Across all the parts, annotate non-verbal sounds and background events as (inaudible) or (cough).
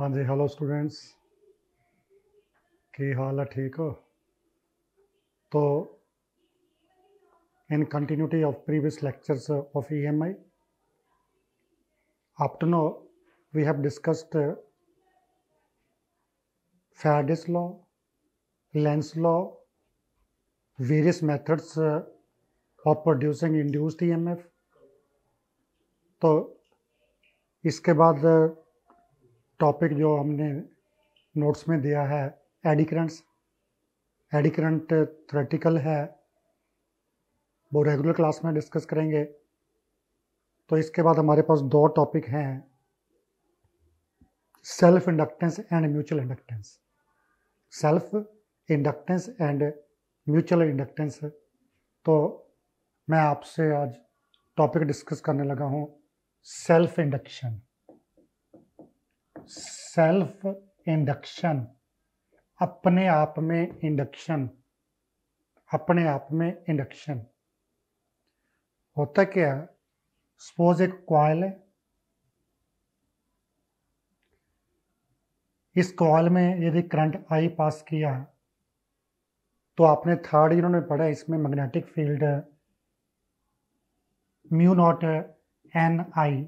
हाँ जी hello students की हाल है ठीक हो तो in continuity of previous lectures of E M I no we have discussed Faraday's law Lenz law various methods of producing induced F तो इसके बाद टॉपिक जो हमने नोट्स में दिया है एडिक्रंट्स एडिक्रंट थ्रेटिकल है वो रेगुलर क्लास में डिस्कस करेंगे तो इसके बाद हमारे पास दो टॉपिक हैं self inductance and mutual inductance self inductance and mutual inductance तो मैं आपसे आज टॉपिक डिस्कस करने लगा हूँ सेल्फ इंडक्शन सेल्फ इंडक्शन अपने आप में इंडक्शन अपने आप में इंडक्शन होता क्या है सपोज एक कॉयल है इस कॉल में यदि करंट आई पास किया तो आपने थर्ड इन्होंने में पढ़ा इसमें magnetic field mu not N I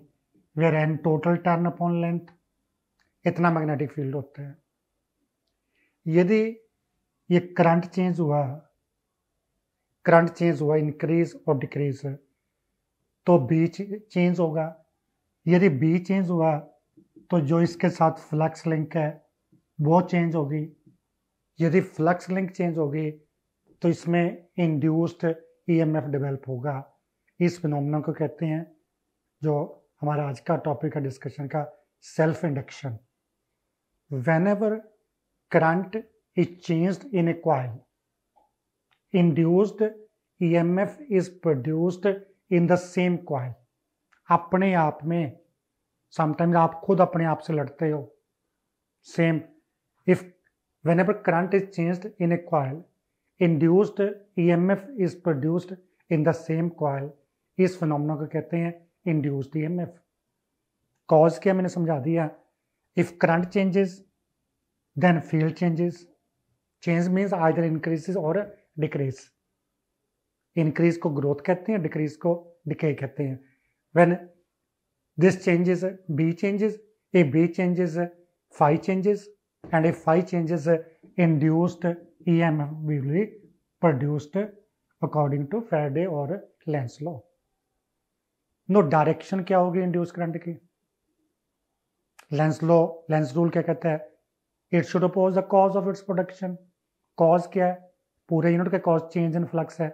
where N total turn upon length इतना मैग्नेटिक फील्ड होता है यदि ये करंट चेंज हुआ करंट चेंज हुआ इंक्रीज और डिक्रीज तो बी चेंज होगा यदि बी चेंज हुआ तो जो इसके साथ फ्लक्स लिंक है वो चेंज होगी यदि फ्लक्स लिंक चेंज होगी तो इसमें इंड्यूस्ड ईएमएफ डेवलप होगा इस फिनोमेना को कहते हैं जो हमारा आज का टॉपिक है डिस्कशन का self induction whenever current is changed in a coil, induced EMF is produced in the same coil. अपने आप में समटाइम्स आप खुद अपने आप से लड़ते हो same if whenever current is changed in a coil induced EMF is produced in the same coil इस फिनोमिना को कहते हैं इंड्यूस्ड ईएमएफ कॉज क्या मैंने समझा दिया If current changes, then field changes. Change means either increases or decrease. Increase ko growth kehte hain decrease ko decay kehte hain When this changes, B changes, if B changes, phi changes, and if phi changes, induced EMF will be produced according to Faraday or Lenz law. No direction क्या होगी induce current की Lenz law Lenz rule क्या कहता है it should oppose the cause of its production cause क्या है पूरे unit का कॉज चेंज इन फ्लक्स है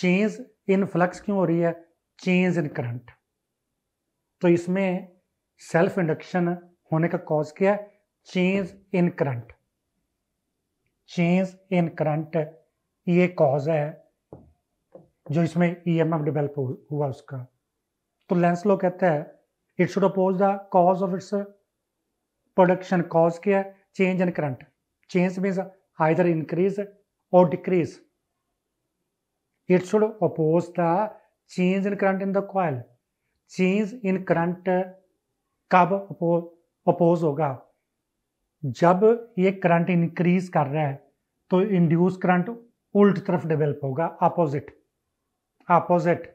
चेंज इन फ्लक्स क्यों हो रही है चेंज इन करंट तो इसमें सेल्फ इंडक्शन होने का कॉज क्या है change in current change in current ये कॉज है जो इसमें ई एम एफ डिवेल्प हुआ उसका तो लेंस लो कहता है it should oppose the cause of its production cause क्या है change in current change means either increase और decrease it should oppose the change in current in the coil change in current कब oppose होगा जब ये current increase कर रहा है तो इंड्यूस करंट उल्ट तरफ डेवलप होगा अपोजिट अपोजिट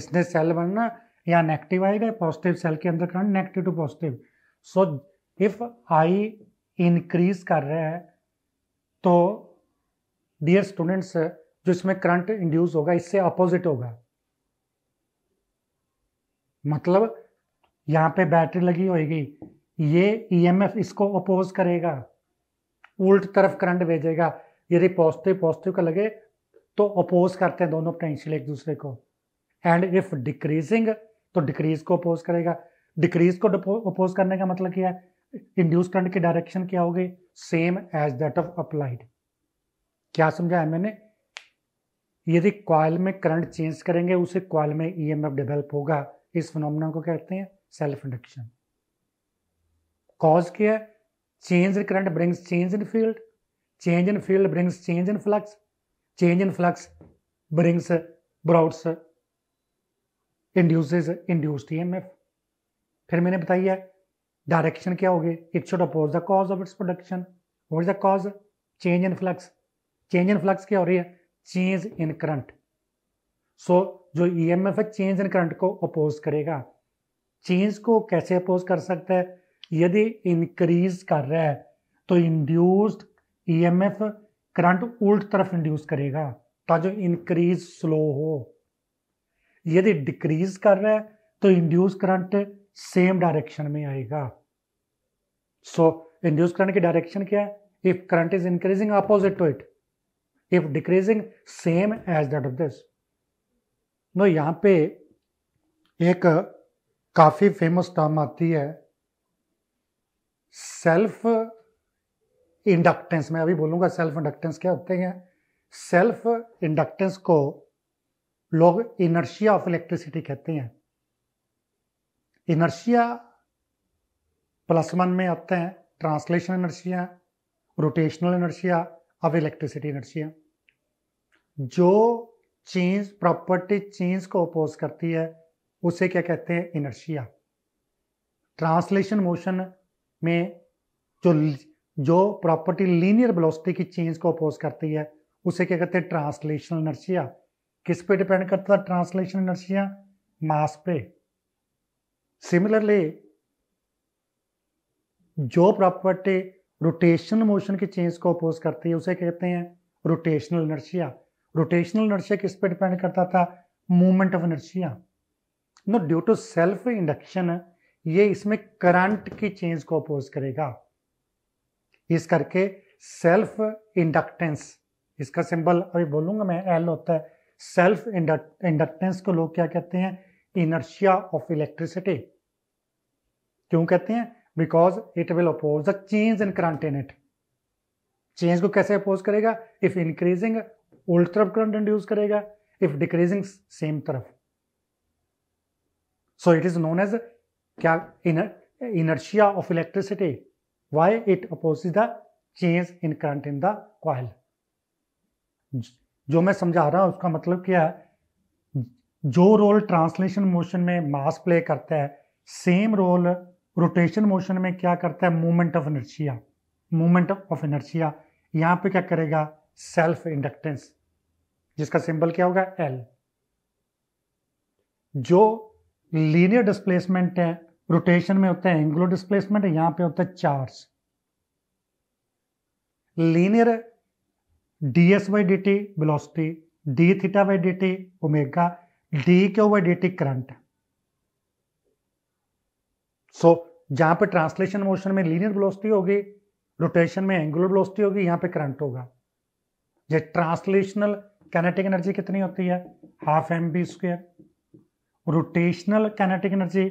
इसने सेल बनना या नेगेटिव आएगा पॉजिटिव सेल के अंदर current negative to positive so if I increase कर रहा है तो डियर स्टूडेंट्स जो इसमें करंट इंड्यूस होगा इससे अपोजिट होगा मतलब यहाँ पे बैटरी लगी होगी ये ईएमएफ e इसको अपोज करेगा उल्ट तरफ करंट भेजेगा यदि पॉजिटिव पॉजिटिव का लगे तो अपोज करते हैं दोनों पोटेंशियल एक दूसरे को एंड इफ डिक्रीजिंग तो डिक्रीज को अपोज करेगा डिक्रीज को अपोज करने का मतलब क्या है इंड्यूस करंट की डायरेक्शन क्या होगी same as that of applied क्या समझाया मैंने यदि कॉयल में करंट चेंज करेंगे उसे कॉयल में ईएमएफ e डेवलप होगा इस फिनोमिना को कहते हैं सेल्फ इंडक्शन कॉज क्या है change in current brings change in field change in field brings change in flux change in flux brings brought induces M F फिर मैंने बताया डायरेक्शन क्या होगी it should oppose the cause of its production what is the cause change in flux change in flux क्या हो रही है change in current so जो ई एम एफ है चेंज इन करंट को अपोज करेगा चेंज को कैसे अपोज कर सकता है यदि इंक्रीज कर रहा है तो induced E M F current उल्ट तरफ इंड्यूस करेगा ताकि इंक्रीज स्लो हो यदि डिक्रीज कर रहा है तो इंड्यूस करंट सेम डायरेक्शन में आएगा सो इंड्यूस करंट की डायरेक्शन क्या है if current is increasing opposite to it if decreasing same as that of this no यहां पे एक काफी फेमस टर्म आती है सेल्फ इंडक्टेंस मैं अभी बोलूंगा सेल्फ इंडक्टेंस क्या होते हैं सेल्फ इंडक्टेंस को लोग इनर्शिया ऑफ इलेक्ट्रिसिटी कहते हैं इनर्शिया प्लस वन में आते हैं ट्रांसलेशन इनर्शिया रोटेशनल इनर्शिया अब इलेक्ट्रिसिटी इनर्शिया जो चेंज प्रॉपर्टी चेंज को अपोज करती है उसे क्या कहते हैं इनर्शिया ट्रांसलेशन मोशन में जो जो प्रॉपर्टी लीनियर वेलोसिटी की चेंज को अपोज करती है उसे क्या कहते हैं ट्रांसलेशनल इनर्शिया किस पे डिपेंड करता था ट्रांसलेशन एनर्जिया मास पे सिमिलरली जो प्रॉपर्टी रोटेशनल मोशन के चेंज को अपोज करती है उसे कहते हैं रोटेशनल इनर्शिया रोटेशनल इनर्शिया किस पे डिपेंड करता था movement of inertia no due to self induction ये इसमें करंट की चेंज को अपोज करेगा इस करके सेल्फ इंडक्टेंस इसका सिंबल अभी बोलूंगा मैं एल होता है सेल्फ इंडक्टेंस को लोग क्या कहते हैं इनर्शिया ऑफ इलेक्ट्रिसिटी क्यों कहते हैं because it will oppose the change in current in it change को कैसे अपोज करेगा इफ इंक्रीजिंग उल्ट तरफ करंट इंड्यूस करेगा इफ डिक्रीजिंग सेम तरफ so it is known as क्या inertia of electricity why it oppose the change in current in the coil जो मैं समझा रहा हूँ उसका मतलब क्या है जो रोल ट्रांसलेशन मोशन में मास प्ले करता है सेम रोल रोटेशन मोशन में क्या करता है movement of inertia movement of inertia यहाँ पे क्या करेगा सेल्फ इंडक्टेंस जिसका सिंबल क्या होगा एल जो लीनियर डिस्प्लेसमेंट है रोटेशन में होता है एंगुलर डिस्प्लेसमेंट यहां पे होता है charge linear D S by D T velocity D theta by D T omega D Q by D T current so जहां पे ट्रांसलेशन मोशन में लीनियर बिलोसिटी होगी रोटेशन में एंगुलर बिलोसिटी होगी यहां पे करंट होगा ये ट्रांसलेशनल कैनेटिक एनर्जी कितनी होती है half M V square rotational kinetic energy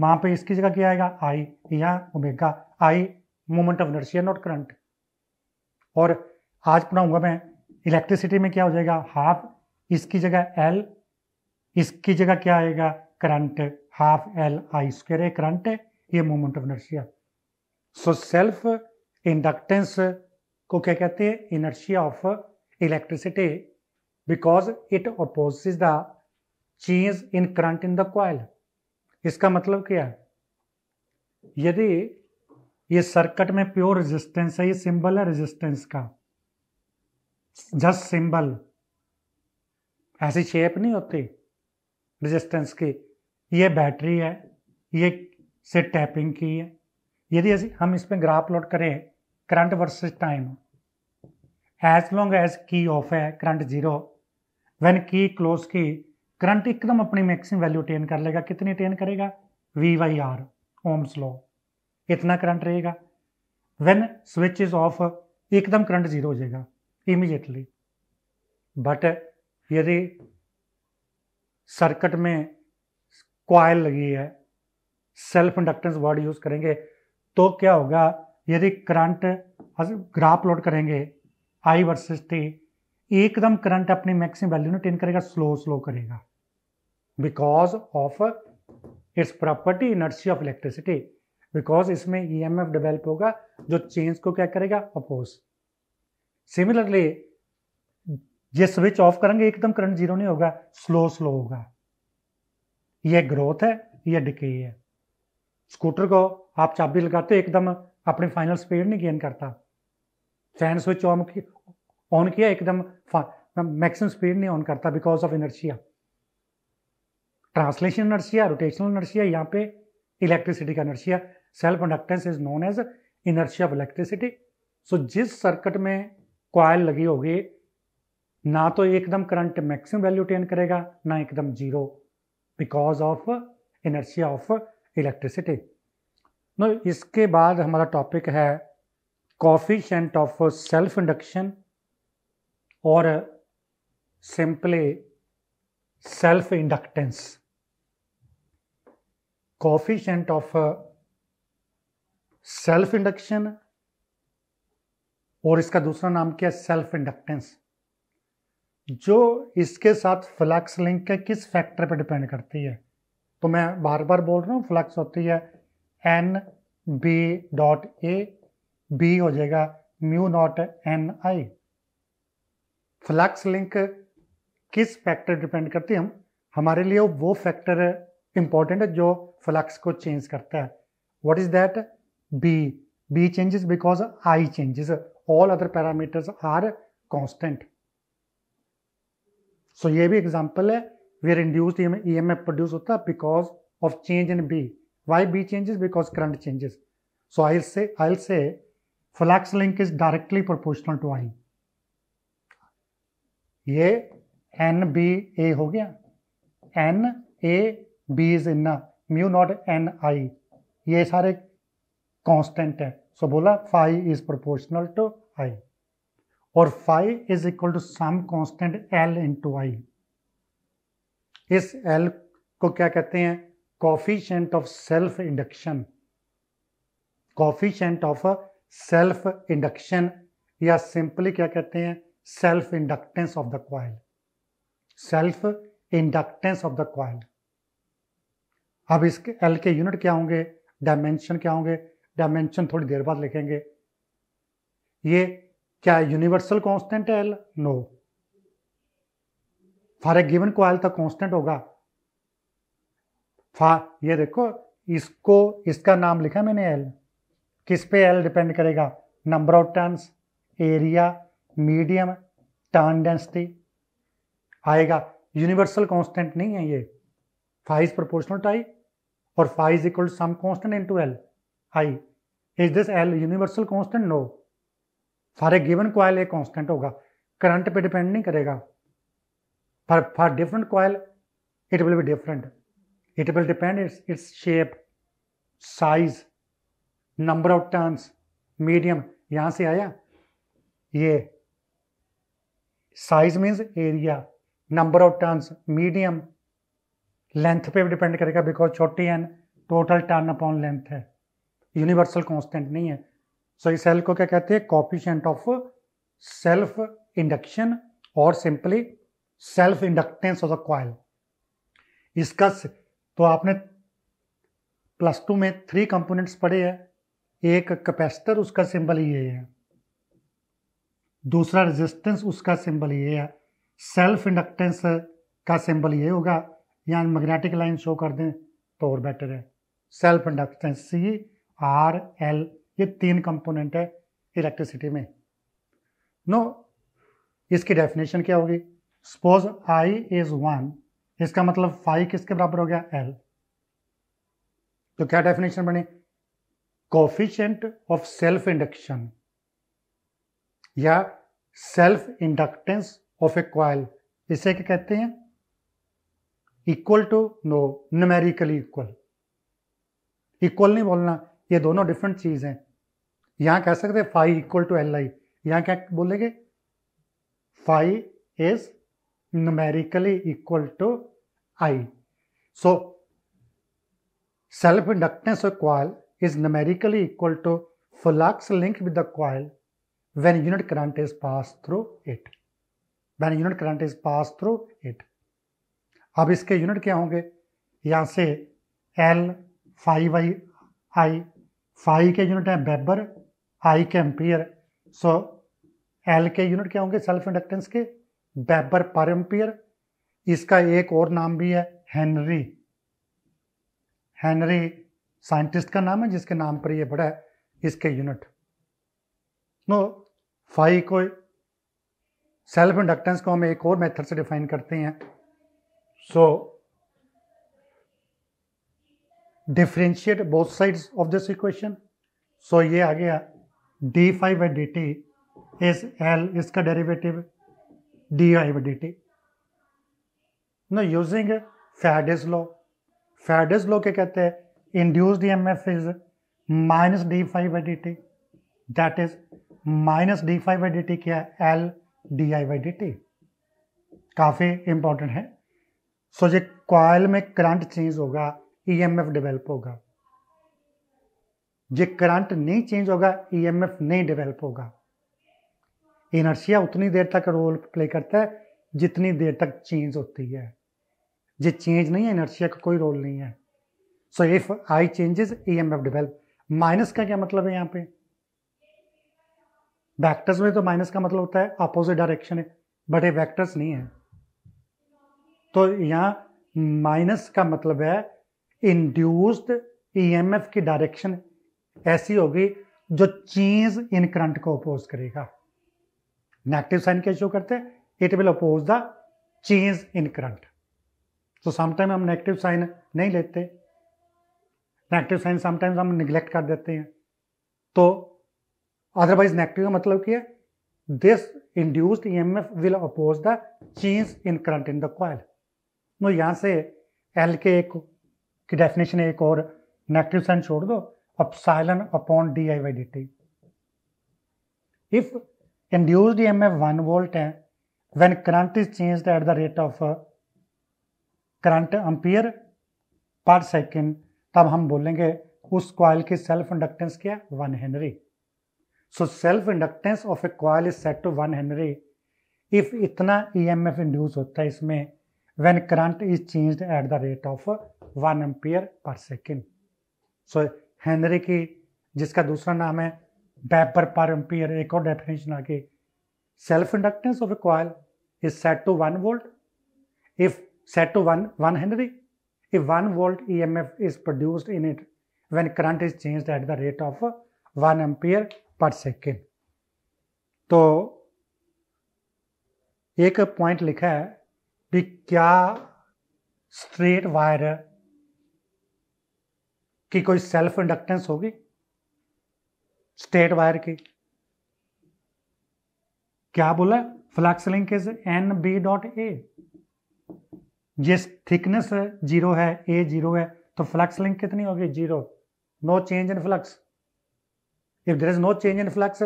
वहां पे इसकी जगह क्या आएगा आई यहाँ omega I moment of inertia not current और आज पढ़ाऊंगा मैं इलेक्ट्रिसिटी में क्या हो जाएगा हाफ इसकी जगह एल इसकी जगह क्या आएगा current half L I square है करंट है ये moment of inertia so self inductance को क्या कहते हैं inertia of electricity because it opposes the change in current in the coil इसका मतलब क्या है यदि ये सर्किट में प्योर रेजिस्टेंस है ये सिंबल है रेजिस्टेंस का जस्ट सिंबल ऐसी शेप नहीं होती रेजिस्टेंस की ये बैटरी है ये से टैपिंग की है यदि ऐसी हम पर ग्राफ लोड करें current versus time as long as key off है current zero when key close key current एकदम अपनी मैक्सिमम वैल्यू अटेन कर लेगा कितनी अटेन करेगा V by R Ohm's law इतना करंट रहेगा व्हेन स्विच इज ऑफ एकदम करंट जीरो हो जाएगा इमीडिएटली बट uh, यदि सर्किट में क्वाइल लगी है सेल्फ इंडक्टेंस वर्ड यूज करेंगे तो क्या होगा यदि करंट ग्राफ लोड करेंगे आई वर्सेस टी एकदम करंट अपनी मैक्सिमम वैल्यू ने टेन करेगा स्लो स्लो करेगा because of its property inertia of electricity because इसमें ईएमएफ e डेवलप होगा जो चेंज को क्या करेगा अपोज सिमिलरली ये स्विच ऑफ करेंगे एकदम करंट जीरो नहीं होगा स्लो स्लो होगा ये ग्रोथ है ये डिके है स्कूटर को आप चाबी लगाते हो एकदम अपनी फाइनल स्पीड नहीं गेन करता फैन स्विच ऑन ऑन किया एकदम मैक्सिमम स्पीड नहीं ऑन करता because of inertia translation inertia rotational inertia यहाँ पे इलेक्ट्रिसिटी का inertia self conductance is known as inertia of electricity so जिस सर्किट में कॉयल लगी होगी ना तो एकदम करंट मैक्सिमम वैल्यू टेन करेगा ना एकदम zero because of inertia of electricity no इसके बाद हमारा टॉपिक है कॉफिशेंट ऑफ सेल्फ इंडक्शन और simply self inductance coefficient of self induction और इसका दूसरा नाम क्या है सेल्फ इंडक्टेंस जो इसके साथ फ्लक्स लिंक के किस फैक्टर पर डिपेंड करती है तो मैं बार बार बोल रहा हूँ फ्लक्स होती है N B dot A B हो जाएगा mu not N I flux link किस फैक्टर डिपेंड करती है हम हमारे लिए वो फैक्टर इंपॉर्टेंट है जो फ्लक्स को चेंज करता है what is that B B changes because I changes all other parameters are constant. So ये भी example है where induced EMF produced होता है because of change in B. Why B changes? Because current changes. So I'll say I'll say flux link is directly proportional to I. ये N B A हो गया N A B is in mu not N I ये सारे constant है so बोला phi is proportional to I और phi is equal to some constant L into I इस L को क्या कहते हैं coefficient of self induction coefficient of self induction या सिंपली क्या कहते हैं self inductance of the coil self inductance of the coil अब इसके एल के यूनिट क्या होंगे डायमेंशन क्या होंगे डायमेंशन थोड़ी देर बाद लिखेंगे ये क्या यूनिवर्सल कांस्टेंट है L no for a given L तो कांस्टेंट होगा फा ये देखो इसको इसका नाम लिखा मैंने एल किस पे एल डिपेंड करेगा number of turns area medium turn density आएगा यूनिवर्सल कांस्टेंट नहीं है ये फाइज प्रोपोर्शनल टाइप और phi is equal some constant into L I. Is this L universal constant? No for a given coil, a constant होगा current पे depend नहीं करेगा For for different coil it will be different. It will depend its its shape, size, number of turns, medium यहां से आया ये size means area number of turns medium length पे भी डिपेंड करेगा बिकॉज छोटी N total turn upon length है universal constant नहीं है सो इस सेल को क्या कहते हैं कॉपिशेंट ऑफ सेल्फ इंडक्शन और simply self inductance of the coil इसका तो आपने प्लस टू में थ्री कंपोनेंट्स पढ़े हैं एक कैपेसिटर उसका सिंबल ये है दूसरा रेजिस्टेंस उसका सिंबल ये है सेल्फ इंडक्टेंस का सिंबल ये होगा यहाँ मैग्नेटिक लाइन शो कर दें तो और बेटर है self inductance C R L ये तीन कंपोनेंट है इलेक्ट्रिसिटी में नो no, इसकी डेफिनेशन क्या होगी सपोज आई इज वन इसका मतलब फाइव किसके बराबर हो गया एल तो क्या डेफिनेशन बने कोफिशियंट ऑफ सेल्फ इंडक्शन या self inductance of a coil इसे क्या कहते हैं equal to no numerically equal equal नहीं बोलना ये दोनों डिफरेंट चीज हैं यहां कह सकते हैं phi equal to L I यहां क्या बोलेंगे phi is numerically equal to I so self inductance of coil is numerically equal to flux link with the coil when unit current is pass through it when unit current is pass through it अब इसके unit क्या होंगे यहां से L phi I I phi के unit हैं weber I के ampere so L के यूनिट क्या होंगे सेल्फ इंडक्टेंस के बेबर पर एम्पियर इसका एक और नाम भी है हेनरी हेनरी साइंटिस्ट का नाम है जिसके नाम पर ये बड़ा है इसके यूनिट नो फाइव को सेल्फ इंडक्टेंस को हम एक और मेथड से डिफाइन करते हैं so so, differentiate both sides of this equation so ये आ गया D phi by D T is L इसका derivative D I by D T now using Faraday's law Faraday's law के कहते हैं induced E M F is minus D phi by D T that is minus D phi by D T क्या है L D I by D T काफ़ी important है so so, ये coil में current change होगा EMF e develop होगा जे current नहीं चेंज होगा ईएमएफ e नहीं डेवलप होगा इनर्शिया उतनी देर तक रोल प्ले करता है जितनी देर तक चेंज होती है जे चेंज नहीं है इनर्शिया का कोई रोल नहीं है so if I changes EMF develop minus का क्या मतलब है यहां पे वेक्टर्स में तो माइनस का मतलब होता है अपोजिट डायरेक्शन है बट ये वेक्टर्स नहीं है तो यहां माइनस का मतलब है इंड्यूस्ड ईएमएफ e की डायरेक्शन ऐसी होगी जो चेंज इन करंट को अपोज करेगा नेगेटिव साइन क्या शो करते हैं it will oppose the change in current तो समटाइम हम नेगेटिव साइन नहीं लेते नेगेटिव साइन समटाइम्स हम निग्लेक्ट कर देते हैं तो अदरवाइज नेगेटिव का मतलब क्या है this induced E M F will oppose the change in current in the coil now यहां से एल के एक कि डेफिनेशन एक और नेगेटिव साइन छोड़ दो अब साइलन upon D I by D T if induced E M F one volt है when current is change at the rate of current ampere per second तब हम बोलेंगे उस क्वाइल की सेल्फ इंडक्टेंस क्या है one henry so self inductance of a coil is set to one henry if इतना E M F induce होता है इसमें when current is changed at the rate of 1 ampere per second. So henry की जिसका दूसरा नाम है vapour पर एम्पियर एक और डेफिनेशन आ self inductance of a is set to one volt if set to one one henry if one volt E M F is produced in it when current is change at the rate of one ampere per second तो एक point लिखा है कि क्या straight wire की कोई self inductance होगी straight wire की क्या बोला flux link is N B dot A ये थिकनेस जीरो है ए जीरो है तो फ्लैक्स लिंक कितनी होगी zero no change in flux if there is no change in flux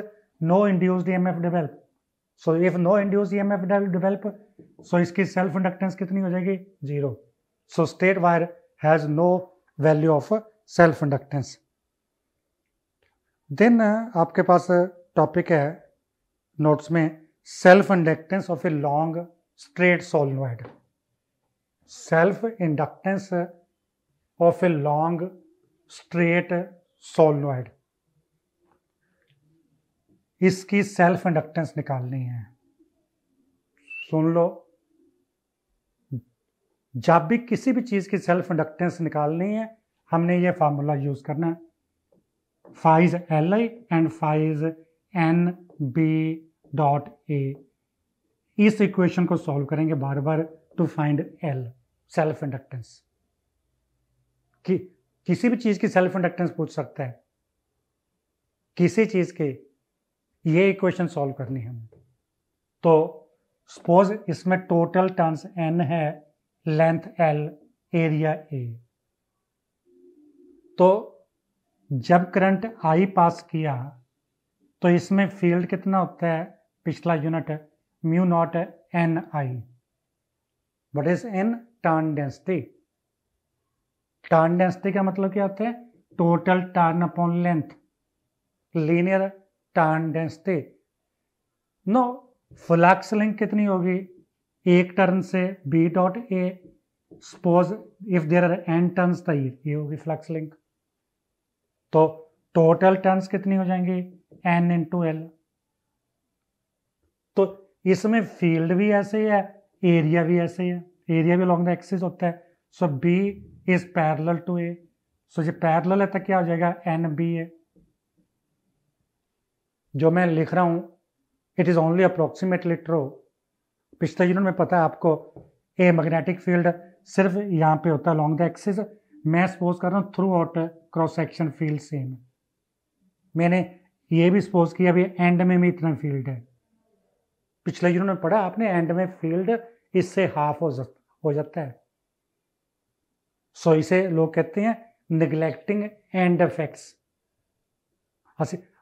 no induced emf develop if no no induced emf develop so so, इसकी self inductance कितनी हो जाएगी zero so straight wire has no value of self inductance then आपके पास topic है notes में self inductance of a long straight solenoid self inductance of a long straight solenoid इसकी self inductance निकालनी है सुन लो जब भी किसी भी चीज की सेल्फ इंडक्टेंस निकालनी है हमने ये फार्मूला यूज करना है phi is L I and phi is N B dot A इस इक्वेशन को सॉल्व करेंगे बार बार to find L self inductance कि किसी भी चीज की सेल्फ इंडक्टेंस पूछ सकता है किसी चीज के ये इक्वेशन सॉल्व करनी है हमें तो सपोज इसमें टोटल टर्न्स एन है लेंथ एल एरिया ए तो जब करंट आई पास किया तो इसमें फील्ड कितना होता है पिछला unit mu not N I what is N turn density turn density का मतलब क्या होता है total turn upon length linear turn density now flux link कितनी होगी एक टर्न से B dot A suppose if there are N turns था ये होगी फ्लैक्स लिंक तो टोटल टर्न्स कितनी हो जाएंगी एन टू एल तो इसमें फील्ड भी ऐसे ही है एरिया भी ऐसे ही है एरिया भी लॉन्ग द एक्सिस होता है so B is parallel to A so जो पैरल है तो क्या हो जाएगा एन बी ए जो मैं लिख रहा हूं it is only approximately true पिछले यूनिट में पता है आपको ए मैग्नेटिक फील्ड सिर्फ यहाँ पे होता है लॉन्ग द एक्सिस मैं सपोज कर रहा हूँ throughout cross section field same मैंने ये भी सपोज किया अभी एंड में भी इतना फील्ड है पिछले यूनिट में पढ़ा आपने एंड में फील्ड इससे हाफ हो जाता हो जाता है सो so, इसे लोग कहते हैं निगलेक्टिंग एंड इफेक्ट्स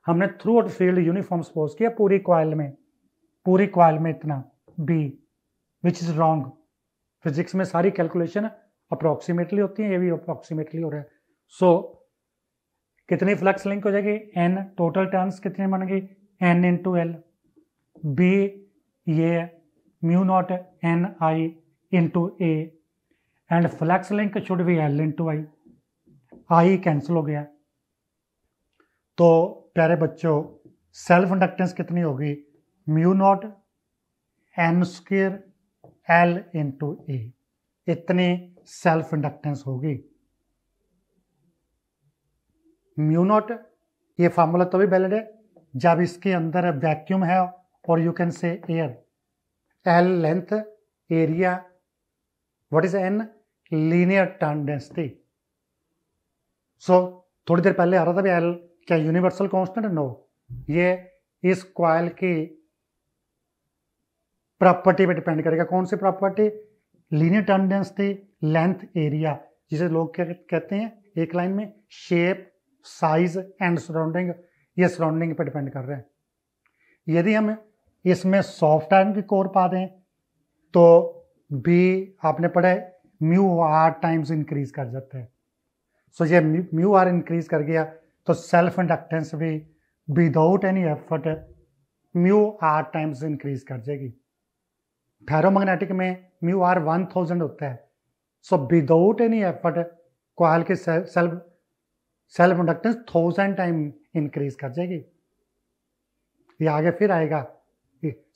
हमने throughout field uniform suppose किया पूरी क्वाइल में पूरी क्वाइल में इतना B which is wrong physics में सारी कैलकुलेशन अप्रोक्सीमेटली होती है ये भी अप्रोक्सीमेटली हो रहा है सो so, कितनी फ्लक्स लिंक हो जाएगी एन टोटल टर्न्स कितने बनेगी N into L B ये mu not N I into A and flux link should be L into I I cancel हो गया तो प्यारे बच्चों सेल्फ इंडक्टेंस कितनी होगी mu not N square L into A इतनी self inductance होगी म्यू नॉट ये फार्मूला तो भी वैलिड है जब इसके अंदर वैक्यूम है और you can say air L length area what is N linear turn density so थोड़ी देर पहले आ रहा था भी एल क्या यूनिवर्सल कांस्टेंट नो ये इस क्वाइल की प्रॉपर्टी पे डिपेंड करेगा कौन सी property linear term length area जिसे लोग क्या कहते हैं एक लाइन में शेप साइज एंड सराउंडिंग ये सराउंडिंग पर डिपेंड कर रहे हैं यदि हम इसमें सॉफ्ट आयरन की कोर पा दें तो भी आपने पढ़ा है म्यू आर टाइम्स इंक्रीज कर जाता है सो so, ये म्यू आर इंक्रीज कर गया तो सेल्फ इंडक्टेंस भी without any effort mu R times increase कर जाएगी फेरोमैग्नेटिक में म्यू आर वन थाउजेंड होता है so without any effort coil की self self inductance thousand time increase कर जाएगी ये आगे फिर आएगा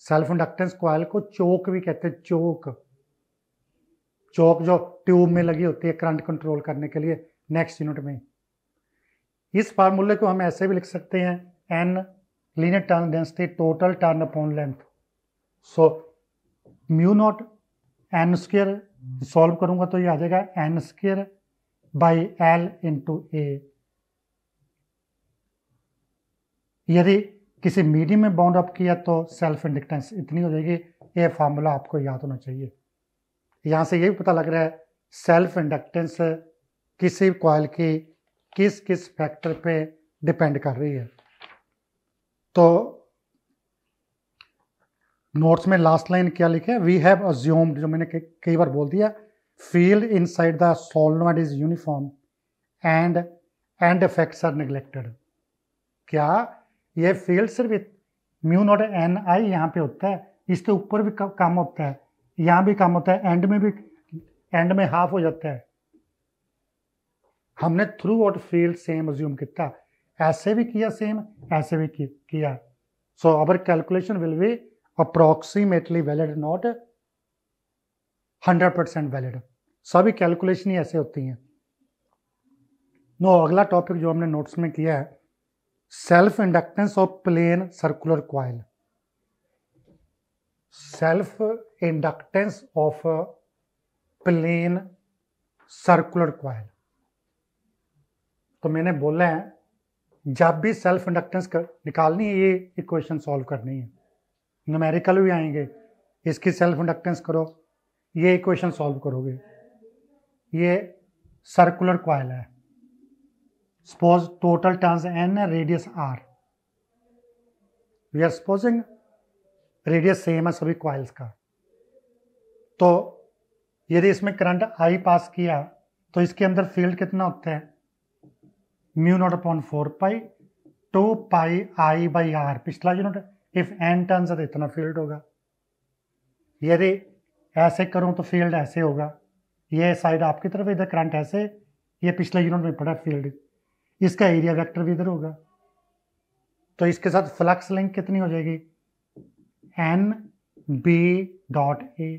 सेल्फ इंडक्टेंस कोयल को चोक भी कहते हैं चोक चौक जो ट्यूब में लगी होती है करंट कंट्रोल करने के लिए नेक्स्ट यूनिट में इस फार्मूले को हम ऐसे भी लिख सकते हैं N linear turn density total turn upon length so mu not N square solve करूंगा तो ये आ जाएगा N square by L into A यदि किसी मीडियम में बाउंड अप किया तो सेल्फ इंडक्टेंस इतनी हो जाएगी ये फार्मूला आपको याद होना चाहिए यहां से ये भी पता लग रहा है सेल्फ इंडक्टेंस किसी कॉयल की किस किस फैक्टर पे डिपेंड कर रही है तो नोट्स में लास्ट लाइन क्या लिखे वी हैव अज्यूम्ड जो मैंने कई बार बोल दिया field side the solenoid is uniform and end effects are neglected क्या ये फील्ड सिर्फ म्यू नॉट एन आई यहाँ पे होता है इसके ऊपर भी काम होता है यहाँ भी काम होता है एंड में भी एंड में हाफ हो जाता है हमने throughout field same assume किया ऐसे भी किया सेम ऐसे भी किया so our calculation will be approximately valid not hundred percent valid सभी कैलकुलेशन ही ऐसे होती हैं नो अगला टॉपिक जो हमने नोट्स में किया है self inductance of plane circular coil self inductance of plane circular coil तो मैंने बोला है जब भी सेल्फ इंडक्टेंस कर निकालनी है ये इक्वेशन सॉल्व करनी है नमेरिकल भी आएंगे इसकी सेल्फ इंडक्टेंस करो ये इक्वेशन सॉल्व करोगे ये सर्कुलर क्वाइल है सपोज टोटल टर्न्स एन है radius R we are supposing radius same है सभी क्वाइल्स का तो यदि इसमें करंट आई पास किया तो इसके अंदर फील्ड कितना होता है mu naught upon four pi two pi I by R पिछला नोट इफ एन टर्न्स है तो इतना फील्ड होगा यदि ऐसे करूं तो फील्ड ऐसे होगा ये साइड आपकी तरफ इधर करंट ऐसे ये पिछले यूनिट में पड़ा फील्ड इसका एरिया वेक्टर भी इधर होगा तो इसके साथ फ्लक्स लिंक कितनी हो जाएगी N B dot A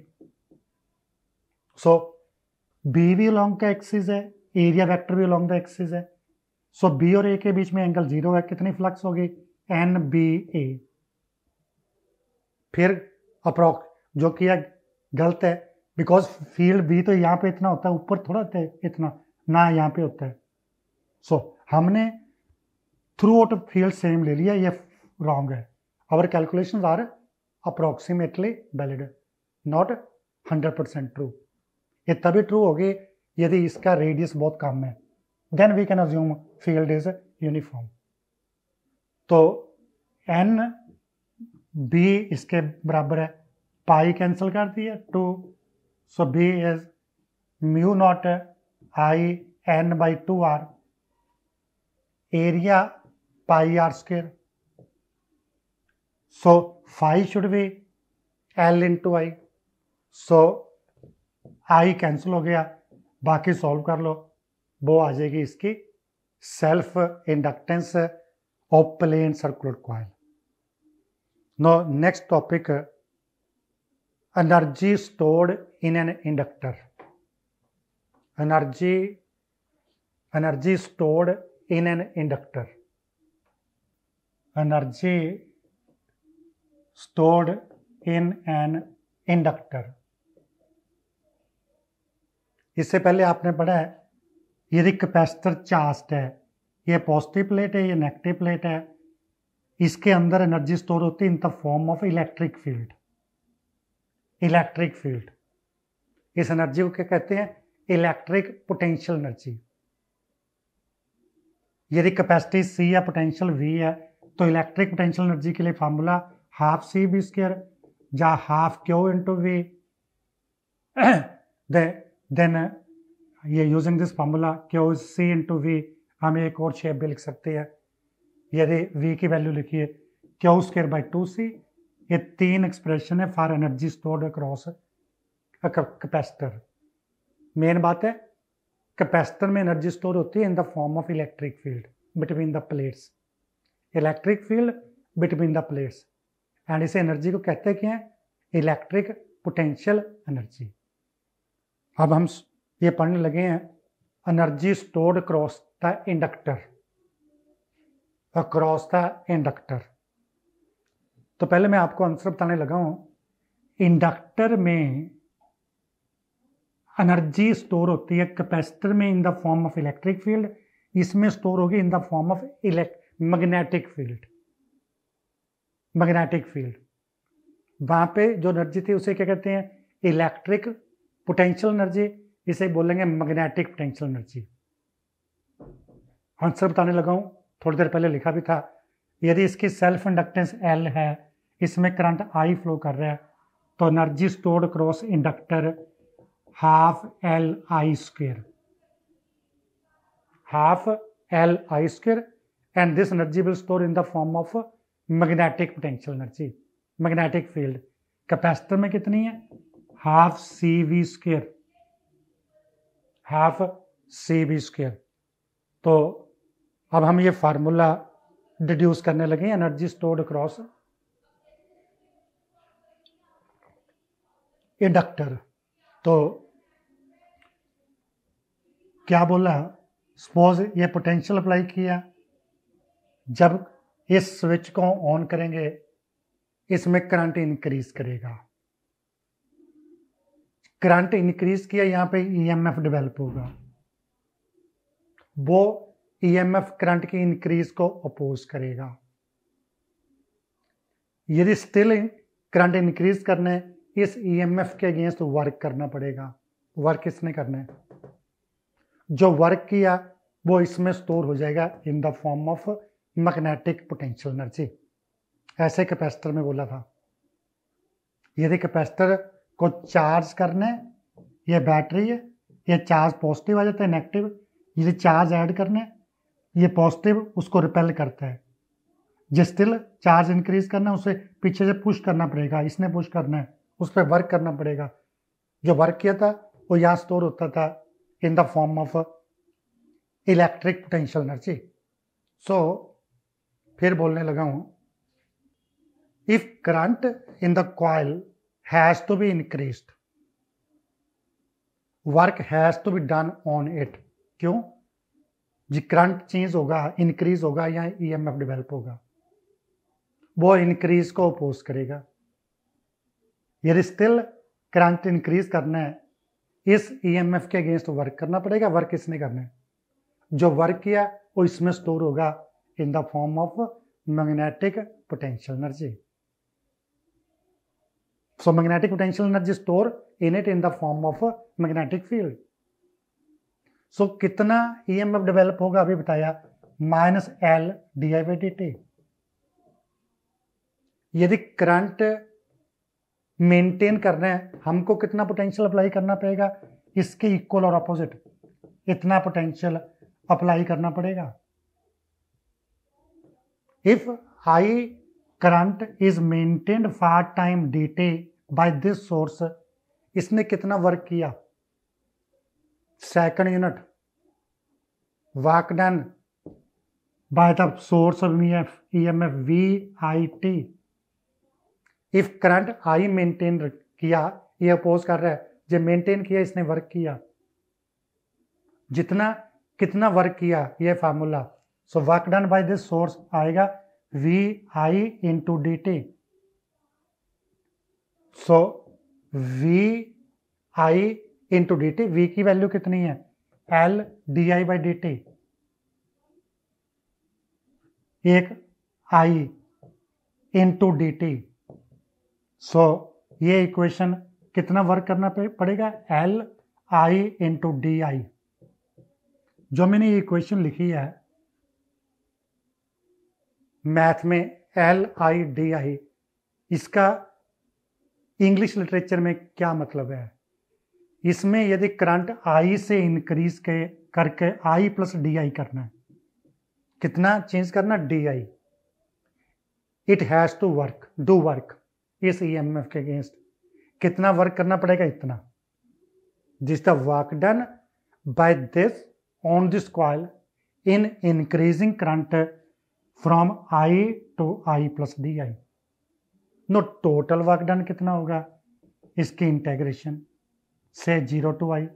so B भी लॉन्ग का एक्सिस है एरिया वेक्टर भी लॉन्ग द एक्सिस है सो so, बी और ए के बीच में एंगल जीरो है कितनी फ्लक्स होगी एन बी ए फिर अप्रोक जो किया गलत है बिकॉज फील्ड बी तो यहाँ पे इतना होता है ऊपर थोड़ा होता है इतना ना यहाँ पे होता है सो so, हमने थ्रू आउट फील्ड सेम ले लिया ये रॉन्ग है our calculation are approximately valid not hundred percent true ये तभी ट्रू होगी यदि इसका रेडियस बहुत कम है then we can assume field is uniform तो n b इसके बराबर है पाई कैंसिल कर है two so b is mu naught I N by two R area pi R so so should should L l to I so I cancel हो गया बाकी solve कर लो वो आ जाएगी इसकी self inductance of plane circular coil now next topic energy stored in an inductor energy energy stored in an inductor energy stored in an inductor इससे पहले आपने पढ़ा है यदि कैपेसिटर चार्ज है ये पॉजिटिव प्लेट है ये नेगेटिव प्लेट है इसके अंदर एनर्जी स्टोर होती है in the form of electric field electric field इस एनर्जी को क्या कहते हैं इलेक्ट्रिक पोटेंशियल एनर्जी यदि कैपेसिटी सी है पोटेंशियल वी है तो इलेक्ट्रिक पोटेंशियल एनर्जी के लिए formula half C B square या half Q into V then ये using this formula Q C into V हम एक और शेप भी लिख सकते हैं यदि वी की वैल्यू लिखिए Q square by two C ये तीन एक्सप्रेशन है for energy stored across capacitor main बात है कैपेसिटर में एनर्जी स्टोर होती है in the form of electric field between the plates electric field between the plates and इसे एनर्जी को कहते क्या है इलेक्ट्रिक पोटेंशियल एनर्जी अब हम ये पढ़ने लगे हैं energy stored across the inductor across the inductor तो पहले मैं आपको आंसर बताने लगा हूं इंडक्टर में एनर्जी स्टोर होती है कैपेसिटर में in the form of electric field इसमें स्टोर होगी in the form of elect magnetic field magnetic field वहां पे जो एनर्जी थी उसे क्या कहते हैं इलेक्ट्रिक पोटेंशियल एनर्जी इसे बोलेंगे मैग्नेटिक पोटेंशियल एनर्जी आंसर बताने लगा हूँ थोड़ी देर पहले लिखा भी था यदि इसकी सेल्फ इंडक्टेंस एल है इसमें करंट आई फ्लो कर रहा है तो energy stored across inductor half L I square half L I square and this energy will store in the form of magnetic potential energy magnetic field capacitor में कितनी है half C V square half C B square तो अब हम ये formula deduce करने लगे energy stored across inductor तो क्या बोला सपोज ये पोटेंशियल अप्लाई किया जब इस स्विच को ऑन करेंगे इसमें करंट इंक्रीज करेगा करंट इंक्रीज किया यहाँ पे ईएमएफ e डेवलप होगा वो ईएमएफ e करंट की इंक्रीज को अपोज करेगा यदि स्टिल करंट इंक्रीज इस ई इस ईएमएफ के अगेंस्ट वर्क करना पड़ेगा वर्क किसने करना है जो वर्क किया वो इसमें स्टोर हो जाएगा in the form of magnetic potential energy ऐसे कैपेसिटर में बोला था यदि कैपेसिटर को चार्ज करना है ये बैटरी है ये चार्ज पॉजिटिव आ जाता है नेगेटिव ये चार्ज ऐड करना है ये पॉजिटिव उसको रिपेल करता है जिस स्टिल चार्ज इंक्रीज करना है उसे पीछे से पुश करना पड़ेगा इसने पुश करना है उस पर वर्क करना पड़ेगा जो वर्क किया था वो यहाँ स्टोर होता था in the form of electric potential energy so फिर बोलने लगा हूँ if current in the coil has to be increased work has to be done on it क्यों जी करंट चेंज होगा इंक्रीज होगा या ईएमएफ e डेवलप होगा वो इंक्रीज को अपोज करेगा यदि स्टिल करंट इंक्रीज करना है इस ईएमएफ e के अगेंस्ट वर्क करना पड़ेगा वर्क किसने करना है जो वर्क किया वो इसमें स्टोर होगा in the form of magnetic potential energy So magnetic potential energy in in it in the form of a magnetic field. So कितना EMF develop होगा अभी बताया minus L D I by D T यदि current maintain करना है हमको कितना potential apply करना पड़ेगा इसके इक्वल और अपोजिट इतना पोटेंशियल अप्लाई करना पड़ेगा if high current is maintained for time D T by this source इसने कितना वर्क किया second unit work done F E M F V I T if current I maintain किया ये oppose कर रहा है जो मेंटेन किया इसने वर्क किया जितना कितना वर्क किया ये formula so work done by this source आएगा V I into D T so V I into D T V की वैल्यू कितनी है L D I by D T एक I into D T so ये equation कितना work करना पड़ेगा L I into D I जो मैंने ये इक्वेशन लिखी है मैथ में एल आई डी आई इसका इंग्लिश लिटरेचर में क्या मतलब है इसमें यदि करंट आई से इंक्रीज के करके आई प्लस डी आई करना है कितना चेंज करना D I it has to work do work इस ई एम एफ के अगेंस्ट कितना वर्क करना पड़ेगा इतना this the work done by this on this coil in increasing current from I to I plus D I no total work done कितना होगा इसकी integration से zero to I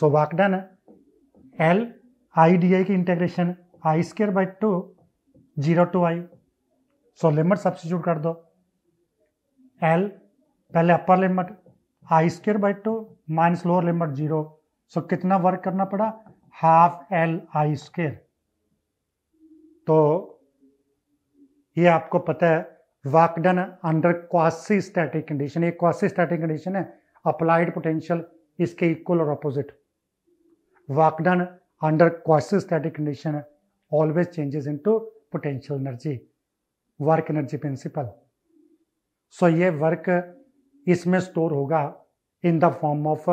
so work done है L I D I की integration I square by two zero to I so limit substitute कर दो L पहले upper limit I square by two minus lower limit zero so कितना work करना पड़ा half L I square तो ये आपको पता है work done under quasi static condition एक क्वासी स्टैटिक कंडीशन है अप्लाइड पोटेंशियल इसके इक्वल और opposite work done under quasi static condition always changes into potential energy work energy principle so ये वर्क इसमें स्टोर होगा in the form of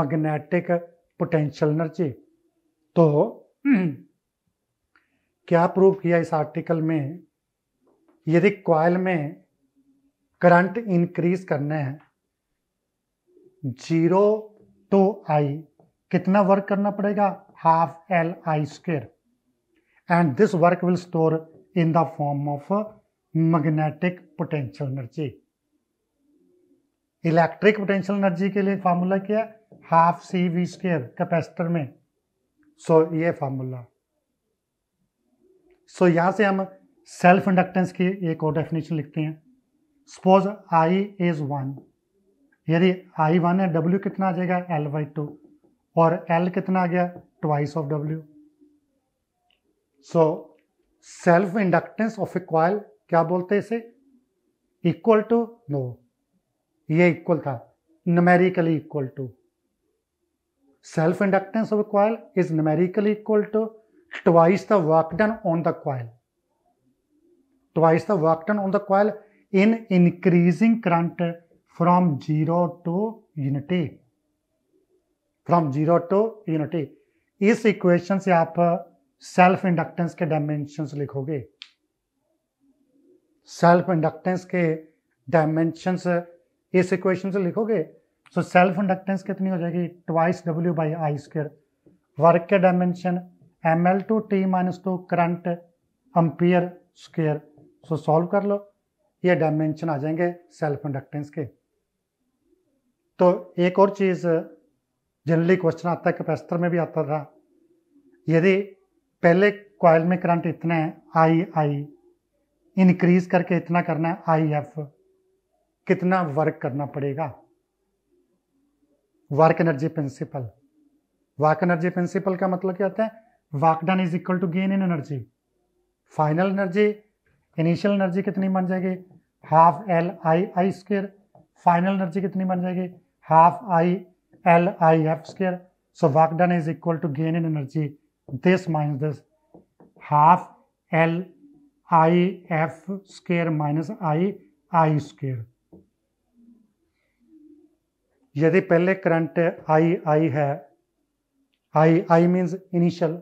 magnetic potential energy तो (clears throat) क्या prove किया इस आर्टिकल में यदि क्वाइल में करंट इंक्रीज करने हैं जीरो टू आई कितना वर्क करना पड़ेगा half L I square and this work will store in the form of magnetic potential energy electric potential energy के लिए फार्मूला क्या है half C V square capacitor में सो so, ये फार्मूला सो so, यहां से हम सेल्फ इंडक्टेंस की एक और डेफिनेशन लिखते हैं सपोज आई इज वन यदि आई वन है डब्ल्यू कितना आ जाएगा एल बाई टू और एल कितना आ गया twice of W so self inductance of a coil क्या बोलते हैं इसे इक्वल टू नो ये इक्वल था numerically equal to self inductance of a coil is numerically equal to twice the work on the coil twice the work done on the coil in increasing current from zero to unity from zero to unity इस equation से आप self uh, inductance के dimensions लिखोगे self inductance के dimensions uh, इस equation से लिखोगे so self inductance कितनी हो जाएगी twice W by I square work के dimension M L two T minus two current ampere square so solve कर लो ये डायमेंशन आ जाएंगे सेल्फ इंडक्टेंस के तो एक और चीज़ जनरली क्वेश्चन आता है कैपेसिटर में भी आता था यदि पहले कॉयल में करंट इतने आई आई इनक्रीज करके इतना करना है आई एफ कितना वर्क करना पड़ेगा work energy principle work energy principle का मतलब क्या होता है work done is equal to gain in energy final energy initial energy कितनी बन जाएगी half L I I square final energy कितनी बन जाएगी half I L I F square so work done is equal to gain in energy this minus this half L I F square minus I I square यदि पहले current I I है I I means initial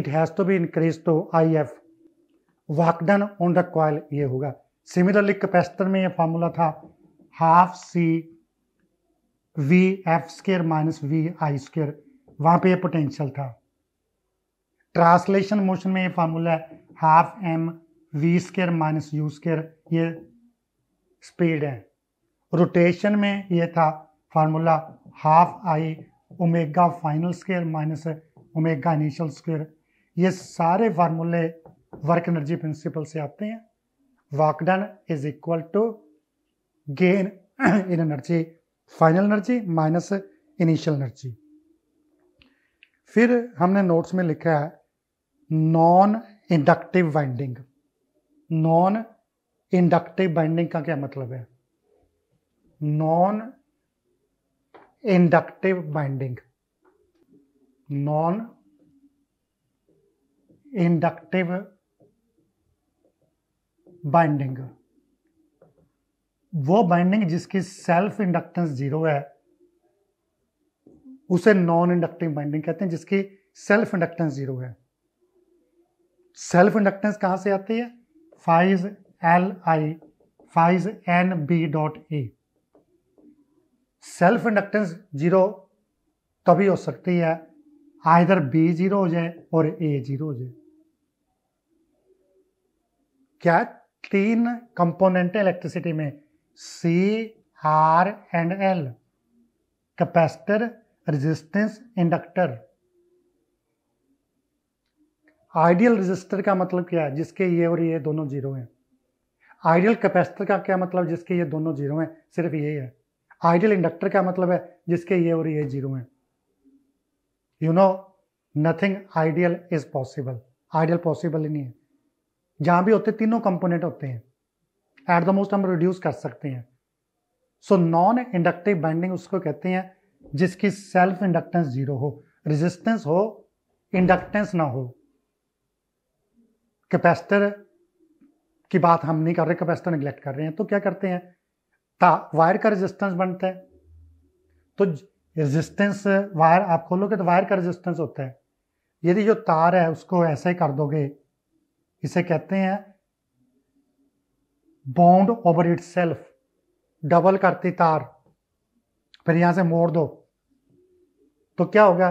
it has to be increase to I F work done on the coil ये होगा similarly capacitor में ये formula था half C V F square minus V I square वहां पे ये potential था ट्रांसलेशन मोशन में ये फार्मूला है half M V square minus U square ये स्पीड है रोटेशन में ये था formula half I omega final square minus omega initial square ये सारे फार्मूले वर्क एनर्जी प्रिंसिपल से आते हैं work done is equal to gain in energy final energy minus initial energy फिर हमने नोट्स में लिखा है non inductive binding non inductive binding का क्या मतलब है non inductive binding non inductive binding वो बाइंडिंग जिसकी सेल्फ इंडक्टेंस जीरो है उसे नॉन इंडक्टिव बाइंडिंग कहते हैं जिसकी सेल्फ इंडक्टेंस जीरो है सेल्फ इंडक्टेंस कहां से आती है phi is L I phi is N B dot A self inductance zero तभी हो सकती है आइधर बी जीरो हो जाए और ए जीरो हो जाए क्या तीन कंपोनेंट इलेक्ट्रिसिटी में C R and L capacitor resistance inductor ideal resistor का मतलब क्या है जिसके ये और ये दोनों जीरो हैं आइडियल कैपेसिटर का क्या मतलब जिसके ये दोनों जीरो हैं सिर्फ यही है आइडियल इंडक्टर का मतलब है जिसके ये और ये जीरो हैं you know nothing ideal is possible ideal possible ही नहीं है जहां भी होते तीनों कंपोनेंट होते हैं एट द मोस्ट हम रिड्यूस कर सकते हैं सो नॉन इंडक्टिव बाइंडिंग उसको कहते हैं जिसकी सेल्फ इंडक्टेंस जीरो हो रेजिस्टेंस हो इंडक्टेंस ना हो कैपेसिटर की बात हम नहीं कर रहे कैपेसिटर निगलेक्ट कर रहे हैं तो क्या करते हैं ता वायर का रेजिस्टेंस बनता है तो रेजिस्टेंस वायर आप खोलोगे तो वायर का रेजिस्टेंस होता है यदि जो तार है उसको ऐसे ही कर दोगे इसे कहते हैं bound over it self double करती तार फिर यहां से मोड़ दो तो क्या होगा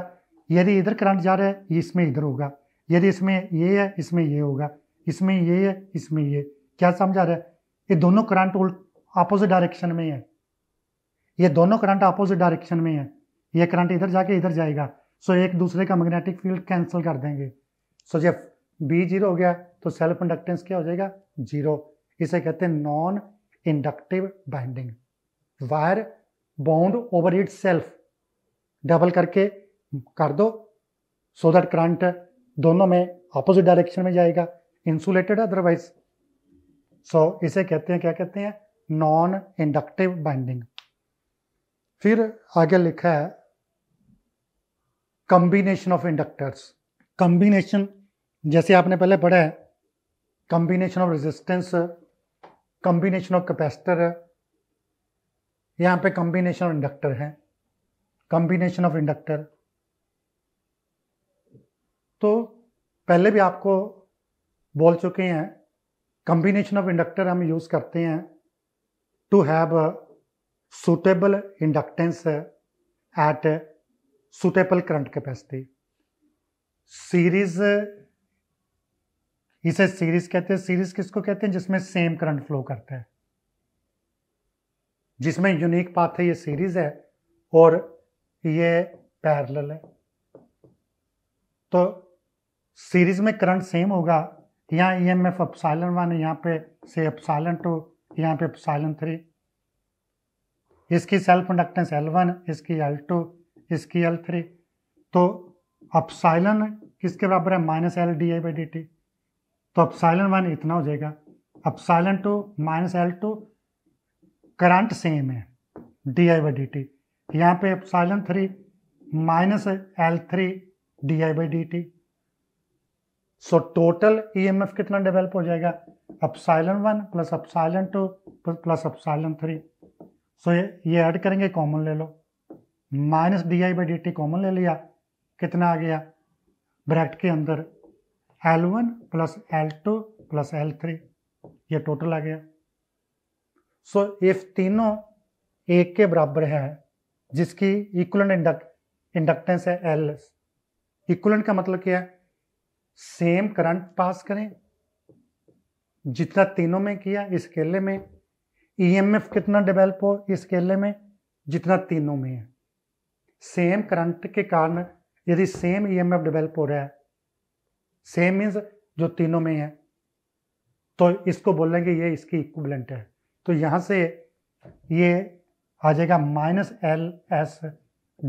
यदि इधर करंट जा रहा है इसमें इधर होगा यदि इसमें ये है इसमें ये होगा इसमें ये है इसमें ये क्या समझा रहा है ये दोनों करंट उल्ट अपोजिट डायरेक्शन में है ये दोनों करंट अपोजिट डायरेक्शन में है ये करंट इधर जाके इधर जाएगा सो एक दूसरे का मैग्नेटिक फील्ड कैंसिल कर देंगे सो जब बी जीरो हो गया तो सेल्फ इंडक्टेंस क्या हो जाएगा जीरो इसे कहते हैं non inductive binding wire bound over it self double करके कर दो सो दैट करंट दोनों में अपोजिट डायरेक्शन में जाएगा इंसुलेटेड अदरवाइज सो इसे कहते हैं क्या कहते हैं नॉन इंडक्टिव बाइंडिंग फिर आगे लिखा है कंबिनेशन ऑफ इंडक्टर्स कंबिनेशन जैसे आपने पहले पढ़ा है combination of resistance combination of capacitor यहाँ पे कॉम्बिनेशन ऑफ इंडक्टर है कॉम्बिनेशन ऑफ इंडक्टर तो पहले भी आपको बोल चुके हैं कॉम्बिनेशन ऑफ इंडक्टर हम यूज़ करते हैं to have suitable inductance at suitable current capacity series इसे सीरीज कहते हैं सीरीज किसको कहते हैं जिसमें सेम करंट फ्लो करता है जिसमें यूनिक पाथ है ये सीरीज है और ये पैरेलल है तो सीरीज में करंट सेम होगा यहाँ E M F epsilon one यहाँ पे से अपसाइलन टू यहाँ पे अपसाइलन थ्री इसकी सेल्फ इंडक्टेंस एल वन इसकी एल टू इसकी एल थ्री तो अपसाइलन किसके बराबर है minus L D I by D T तो अब साइलन वन इतना हो जाएगा epsilon two minus L two current same है D I by D T यहाँ पे epsilon three minus L three D I by D T so total E M F कितना develop हो जाएगा epsilon one plus अब epsilon two plus अब epsilon three so ये ये add करेंगे कॉमन ले लो minus D I by D T common ले लिया कितना आ गया ब्रैकेट के अंदर L one plus L two plus L three ये टोटल आ गया सो so, इफ तीनों एक के बराबर है जिसकी इक्वलेंट इंडक्टेंस है एल एस इक्वलेंट का मतलब क्या है सेम करंट पास करें जितना तीनों में किया इस केले में ईएमएफ e कितना डेवलप हो इस केले में जितना तीनों में है सेम करंट के कारण यदि सेम ईएमएफ डेवलप हो रहा है सेम मीन्स जो तीनों में है तो इसको बोल लेंगे ये इसकी इक्विवेलेंट है तो यहाँ से ये आ जाएगा minus L S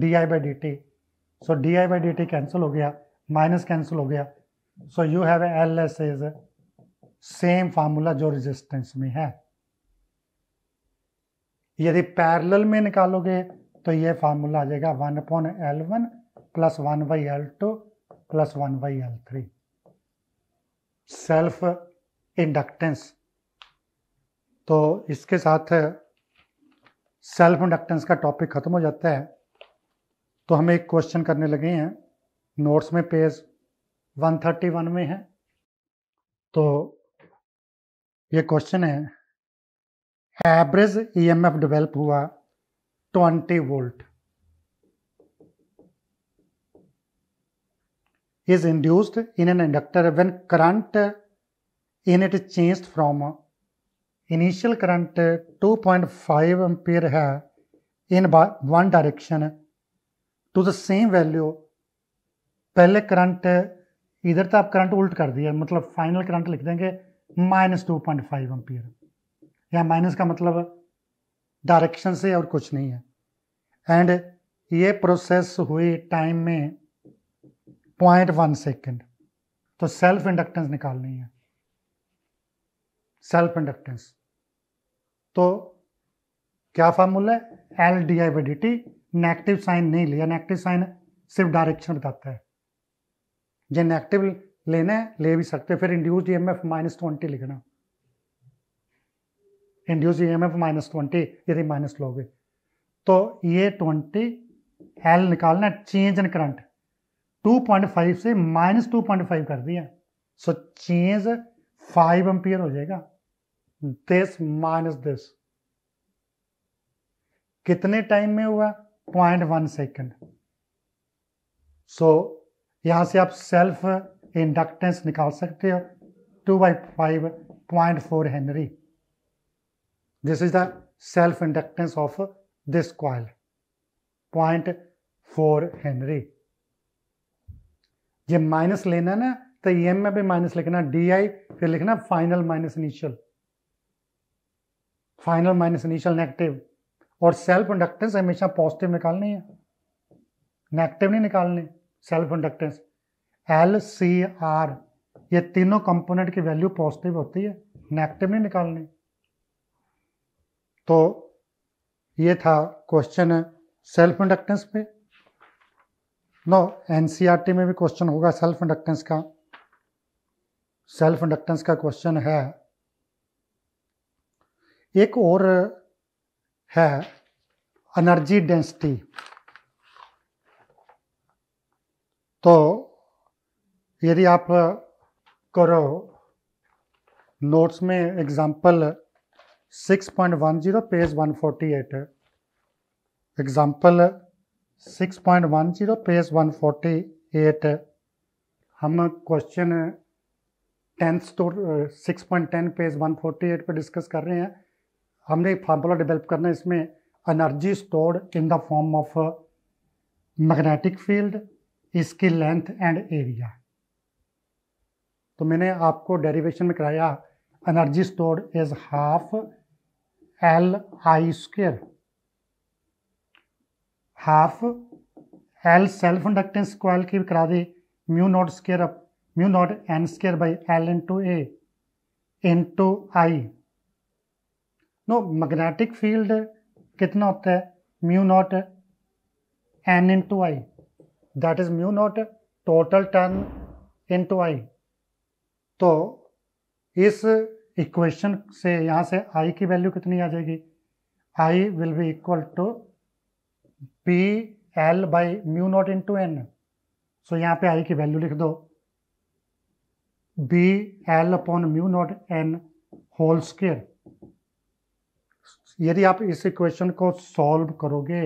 D I by D T so D I by D T cancel हो गया माइनस कैंसिल हो गया so you have L S is same formula जो रेजिस्टेंस में है यदि पैरेलल में निकालोगे तो ये फार्मूला आ जाएगा one upon L one plus one by L two plus one by L three self inductance तो इसके साथ सेल्फ इंडक्टेंस का टॉपिक ख़त्म हो जाता है तो हम एक क्वेश्चन करने लगे हैं नोट्स में पेज 131 में है तो ये क्वेश्चन है एवरेज ईएमएफ e डेवलप हुआ 20 volt is induced in an inductor when current in it is changed from initial current 2.5 ampere hai in one direction to the same value पहले current इधर तो आप करंट उल्ट कर दिया मतलब फाइनल करंट लिख देंगे minus two point five ampere या माइनस का मतलब डायरेक्शन से और कुछ नहीं है एंड ये प्रोसेस हुई टाइम में पॉइंट वन सेकेंड तो सेल्फ इंडक्टेंस निकालनी है सेल्फ इंडक्टेंस तो क्या फार्मूला है L D I by D T negative sign नहीं लिया नेगेटिव साइन सिर्फ डायरेक्शन बताता है ये नेगेटिव लेना है ले भी सकते इंड्यूस फिर एम एफ माइनस ट्वेंटी लिखना इंड्यूस एफ माइनस ट्वेंटी यदि माइनस लोगे तो ये ट्वेंटी एल निकालना चेंज इन करंट 2.5 से माइनस टू कर दिया सो चेंज फाइव एम्पियर हो जाएगा दिस माइनस दिस कितने टाइम में हुआ पॉइंट वन सेकेंड सो यहां से आप सेल्फ इंडक्टेंस निकाल सकते हो two by five point four henry this is the self inductance of this coil point four henry ये माइनस लेना है ना तो ई एम में भी माइनस लिखना डी आई फिर लिखना final minus initial final minus initial negative और सेल्फ इंडक्टेंस हमेशा पॉजिटिव निकालनी है नेगेटिव नहीं निकालने self inductance L C R ये तीनों कंपोनेंट की वैल्यू पॉजिटिव होती है नेगेटिव नहीं निकालनी तो ये था क्वेश्चन सेल्फ इंडक्टेंस पे नो एनसीईआरटी e में भी क्वेश्चन होगा सेल्फ इंडक्टेंस का सेल्फ इंडक्टेंस का क्वेश्चन है एक और है एनर्जी डेंसिटी तो यदि आप करो नोट्स में एग्जांपल 6.10 पेज 148 एग्जांपल 6.10 पेज 148 हम क्वेश्चन टेंथ तो सिक्स पॉइंट टेन पेज 148 पर डिस्कस कर रहे हैं हमने एक फार्मूला डेवलप करना है इसमें energy stored in the form of magnetic field इसकी लेंथ एंड एरिया तो मैंने आपको डेरिवेशन में कराया energy stored is half L I square half L self inductance coil की करा दी mu not square up mu not N square by L into A into I no magnetic field कितना होता है mu not N into I that is mu not total turn into आई तो इस equation से यहाँ से आई की value कितनी आ जाएगी I will be equal to P L by mu not into N so यहाँ पे आई की वैल्यू लिख दो B L upon mu not N whole square यदि आप इस इक्वेशन को सॉल्व करोगे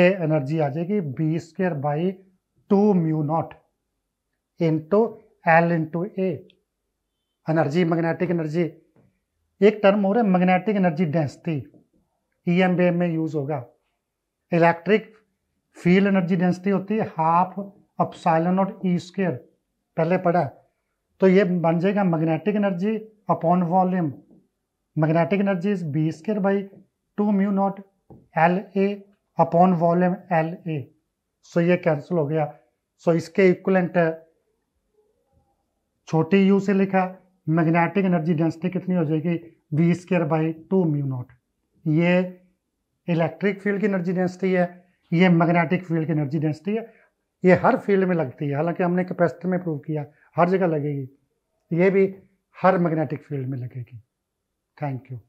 ए एनर्जी आ जाएगी B square by two mu not into L into A energy magnetic energy एक टर्म हो रहा है magnetic energy density E M ईएमबीएम में यूज होगा इलेक्ट्रिक फील्ड एनर्जी डेंसिटी होती है हाफ अपसाइलन और ई e स्केयर पहले पढ़ा तो ये बन जाएगा magnetic energy upon volume magnetic energy is B square by two mu not L A upon volume L A so ये कैंसिल हो गया सो so इसके इक्वलेंट छोटी यू से लिखा मैग्नेटिक एनर्जी डेंसिटी कितनी हो जाएगी B square by two mu not ये इलेक्ट्रिक फील्ड की एनर्जी डेंसिटी है ये मैग्नेटिक फील्ड की एनर्जी डेंसिटी है ये हर फील्ड में लगती है हालांकि हमने कैपेसिटर में प्रूव किया हर जगह लगेगी ये भी हर मैग्नेटिक फील्ड में लगेगी थैंक यू